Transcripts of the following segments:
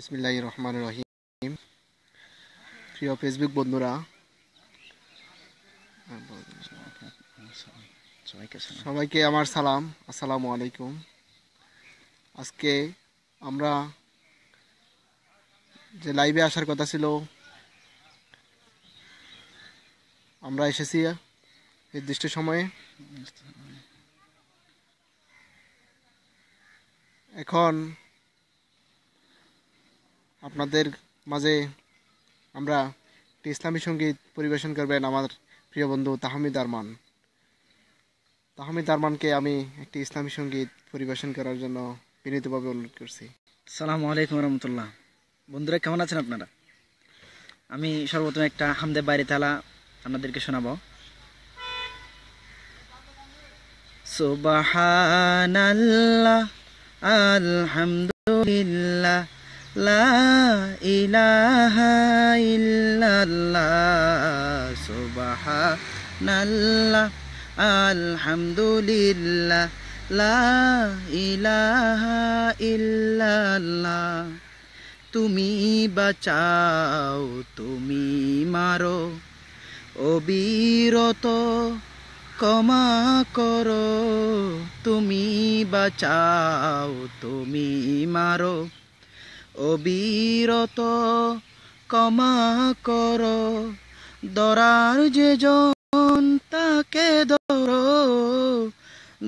বিসমিল্লাহ রহমান রহিম প্রিয় ফেসবুক বন্ধুরা সবাইকে আমার সালাম আসসালামু আলাইকুম আজকে আমরা যে লাইভে আসার কথা ছিল আমরা এসেছি নির্দিষ্ট সময়ে এখন আপনাদের মাঝে আমরা একটি ইসলামী সঙ্গীত পরিবেশন করবেন আমার প্রিয় বন্ধু তাহমিদ আরমান তাহমিদ আরমানকে আমি একটি ইসলামী সঙ্গীত পরিবেশন করার জন্য বিনীতভাবে অনুরোধ করছি সালামু আলাইকুম রহমতুল্লাহ বন্ধুরা কেমন আছেন আপনারা আমি সর্বপ্রথম একটা হামদেব বাইরে তালা আপনাদেরকে শোনাবো সুবাহ আলহামদুলিল্লাহ লা আলহামদুলিল্লাহ লা ইলাহা তুমি বাঁচাও তুমি মারো অবিরত ক্ষমা করো তুমি বাঁচাও তুমি মারো অবিরত কমা কর দরার যে জন তাকে ধর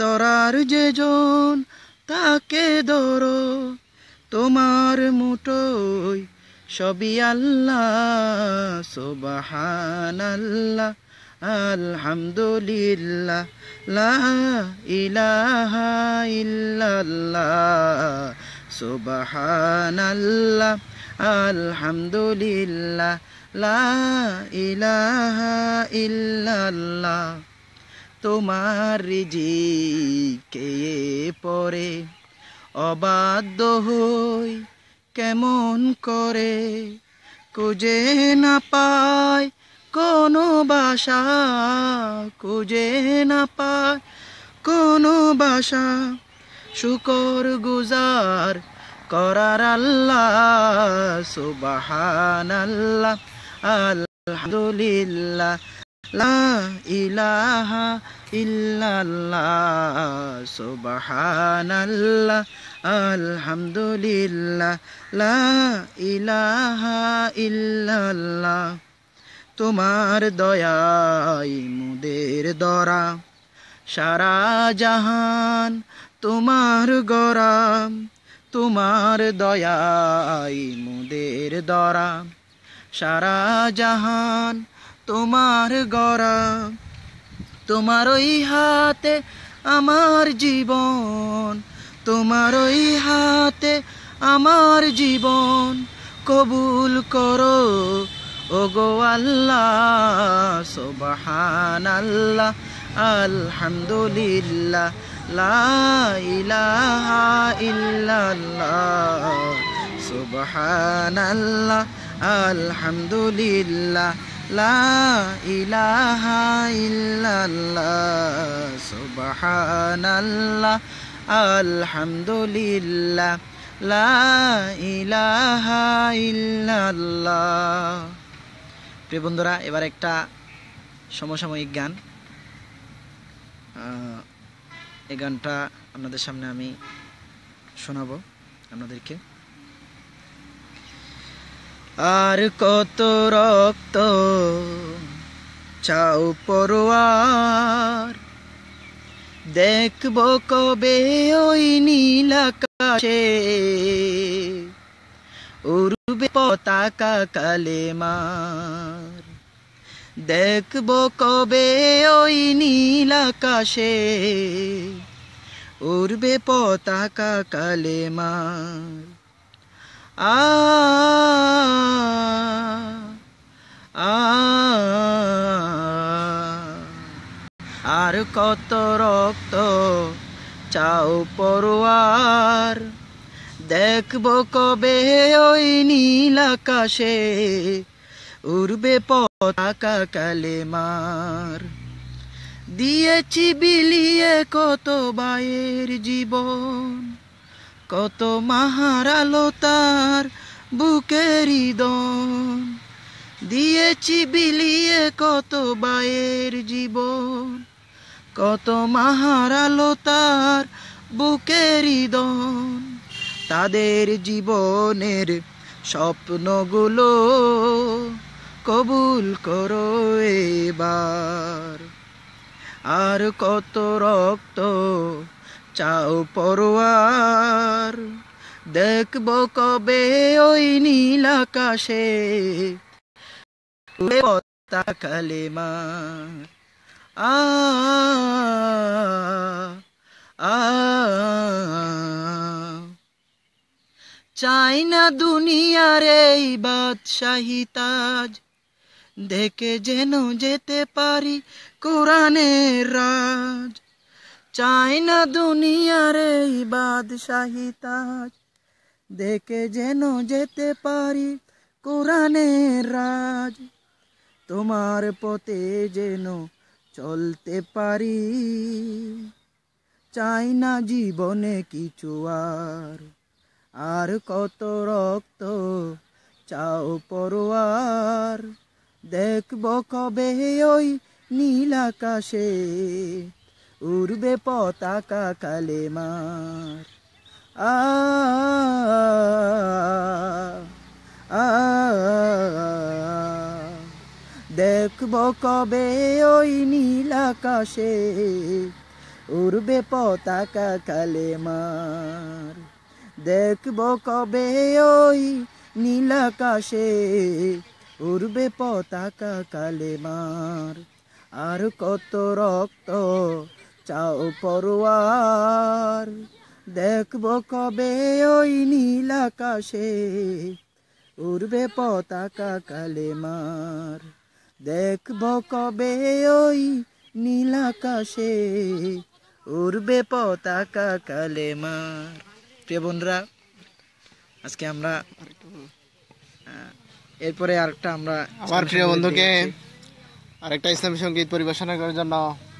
দরার যে জন তাকে ধর তোমার মুঠোয় সবই আল্লাহ সোবাহান আল্লাহ আলহামদুলিল্লাহ লা ইলাহা ইল্লাল্লাহ সুবহানাল্লাহ আলহামদুলিল্লাহ লা ইলাহা ইল্লাল্লাহ তোমার রিজিকে পরে অবাধ্য হই কেমন করে কুজে না পায় কোনো বাসা কুজে না পায় কোনো বাসা শুকর গুজার করার আল্লাহ সুবাহান আল্লাহ আলহামদুলিল্লাহ লা ইলাহা আল্লাহ আলহামদুলিল্লাহ ইহ ইলাহা তোমার দয়াই মুদের দরা সারা জাহান তোমার গরাম তোমার দয়াই মুদের দরাম সারা জাহান তোমার গরাম তোমার ওই হাতে আমার জীবন তোমার ওই হাতে আমার জীবন কবুল করো গো আল্লাহ সোবাহান আল্লাহ আলহামদুলিল্লাহ ইলাহা ইল্লাল্লাহ সুবহানাল্লাহ আলহামদুলিল্লাহ লা ইলাহা ইল্লাল্লাহ সুবহানাল্লাহ আলহামদুলিল্লাহ লা ইলাহা ইল্লাল্লাহ প্রিয় বন্ধুরা এবার একটা সমসাময়িক গান এই গানটা আপনাদের সামনে আমি শোনাব আপনাদেরকে আর কত রক্ত চাও পরোয়ার দেখব কবে ওই নীলাকাশে উর্বে পতাকা কালেমা দেখব কবে ওই নীল আকাশে উড়বে পতাকা কালেমার আ আর কত রক্ত চাও পরোয়ার দেখব কবে ওই নীল আকাশে উড়বে পতাকা কালেমার দিয়েছি বিলিয়ে কত বায়ের জীবন কত মাহারালো তার বুকের দন দিয়েছি বিলিয়ে কত বায়ের জীবন কত মাহারালো তার বুকের দন তাদের জীবনের স্বপ্নগুলো কবুল করো এবার আর কত রক্ত চাও পরোয়ার দেখব কবে ওই নীল আকাশে কালে মা আ চাই না দুনিয়ার এই বাদশাহী তাজ দেখে যেন যেতে পারি কোরআনের রাজ চাই না দুনিয়ার এই বাদশাহী তাজ দেখে যেন যেতে পারি কোরআনের রাজ তোমার পথে যেন চলতে পারি চাই না জীবনে কিছু আর আর কত রক্ত চাও পরোয়ার দেখব কবে ওই নীল আকাশে উড়বে পতাকা মার আ দেখব কবে ওই নীল আকাশে উড়বে পতাকা মার দেখব কবে ওই নীল আকাশে উড়বে পতাকা কালেমার আর কত রক্ত চাও পরোয়ার দেখব কবে ওই নীল আকাশে উড়বে পতাকা কালেমার দেখব কবে ওই নীল আকাশে উড়বে পতাকা কালেমার প্রিয় বন্ধুরা আজকে আমরা এরপরে আরেকটা আমরা আমার প্রিয় বন্ধুকে আরেকটা ইসলামী সঙ্গীত পরিবেশনা করার জন্য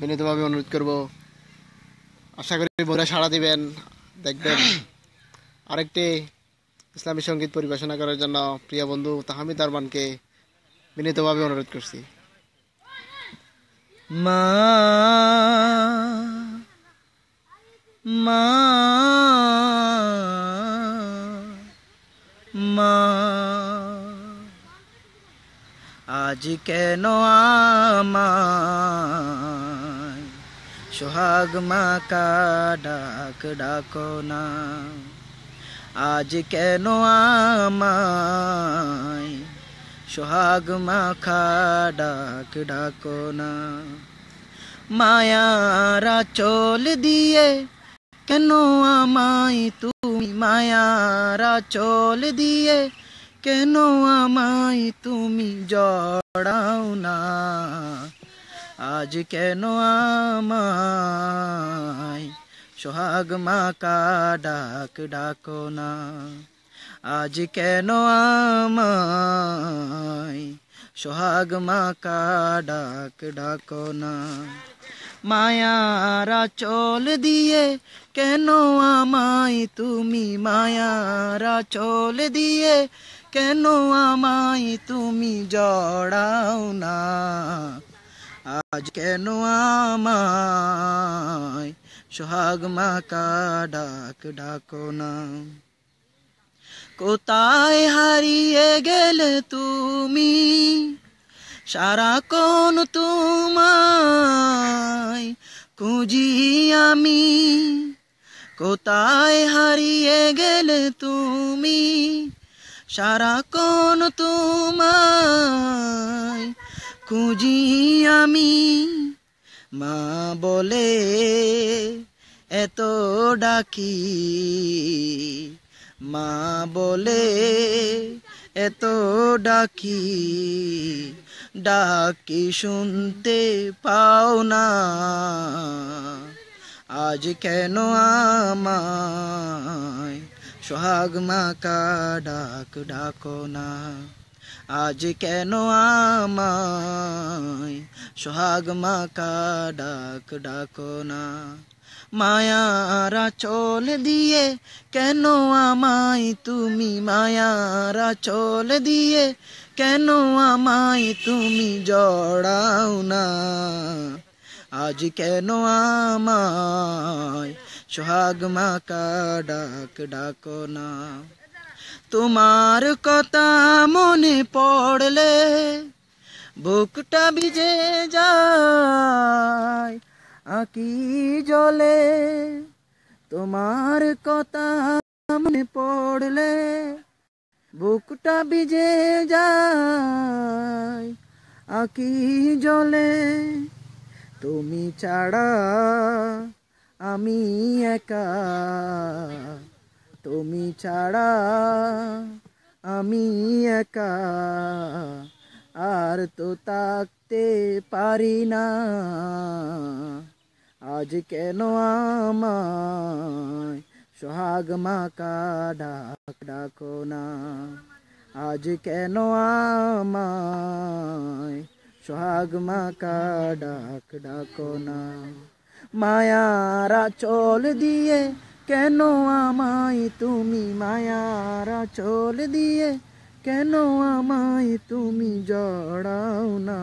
বিনীতভাবে অনুরোধ করব আশা করি বোরা সাড়া দিবেন দেখবেন আরেকটি ইসলামী সঙ্গীত পরিবেশনা করার জন্য প্রিয় বন্ধু তাহামিদ আরমানকে বিনীতভাবে অনুরোধ করছি মা মা মা আজ কেন আমায় সোহাগ মাকা ডাক ডাকো না আজ কেন আমায় সোহাগ মাখা ডাক ডাকো না মায়ারা চল দিয়ে কেন আমায় তুমি মায়ারা চল দিয়ে কেন আমায় তুমি জড়াও না আজ কেন আমায় সোহাগ মাকা ডাক ডাকো না আজ কেন আমায় সোহাগ মাকা ডাক ডাকো না মায়ারা চল দিয়ে কেন আমায় তুমি মায়ারা চল দিয়ে কেন আমায় তুমি জড়াও না আজ কেন আমায় সোহাগ মাকা ডাক ডাকো না কোথায় হারিয়ে গেলে তুমি সারা কোন তোমায় খুঁজি আমি কোথায় হারিয়ে গেলে তুমি সারা কোন তোমায় খুঁজি আমি মা বলে এত ডাকি মা বলে এত ডাকি ডাকি শুনতে পাও না আজ কেন আমায় সোহাগ মাকা ডাক ডাকো না আজ কেন আমায় সোহাগ মাকা ডাক ডাকো না মায়ারা চল দিয়ে কেন আমায় তুমি মায়ারা চল দিয়ে কেন আমায় তুমি জড়াও না আজ কেন আমায় সোহাগ মাকা ডাক ডাক না তোমার কথা মনে পড়লে বুকটা ভিজে যায় আকি জলে তোমার কথা মনে পড়লে বুকটা ভিজে যায় আকি জলে তুমি ছাড়া আমি একা তুমি ছাড়া আমি একা আর তো থাকতে পারি না আজ কেন আমায় সোহাগ মাকা ডাক ডাকো না আজ কেন আমায় সোহাগ মাকা ডাক ডাকো না মায়ারা চল দিয়ে কেন আমায় তুমি মায়ারা চল দিয়ে কেন আমায় তুমি জড়াও না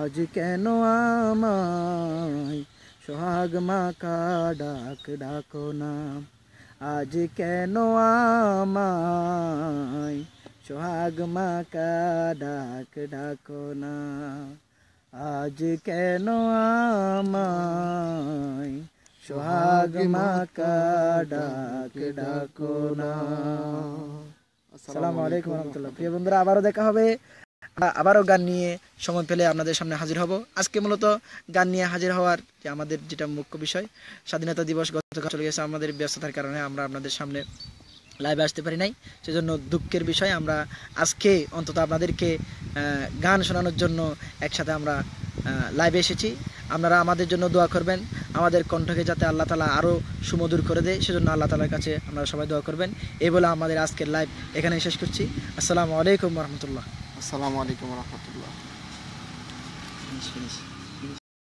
আজ কেন আমায় সোহাগ মাকা ডাক ডাকো না আজ কেন আমায় সোহাগ কা ডাক ডাকো না আজ কেন আমায় সোহাগ মাকা ডাক ডাকো না আসসালামু আলাইকুম রহমতুল্লাহ প্রিয় বন্ধুরা আবারও দেখা হবে আবারও গান নিয়ে সময় পেলে আপনাদের সামনে হাজির হব আজকে মূলত গান নিয়ে হাজির হওয়ার যে আমাদের যেটা মুখ্য বিষয় স্বাধীনতা দিবস গতকাল চলে গেছে আমাদের ব্যস্ততার কারণে আমরা আপনাদের সামনে লাইভে আসতে পারি নাই সেজন্য দুঃখের বিষয় আমরা আজকে অন্তত আপনাদেরকে গান শোনানোর জন্য একসাথে আমরা লাইভে এসেছি আপনারা আমাদের জন্য দোয়া করবেন আমাদের কণ্ঠকে যাতে আল্লাহ তালা আরও সুমধুর করে দেয় সেজন্য আল্লাহ তালার কাছে আপনারা সবাই দোয়া করবেন এই বলে আমাদের আজকের লাইভ এখানে শেষ করছি আসসালামু আলাইকুম রহমতুল্লাহ আসসালামু আলাইকুম রহমতুল্লাহ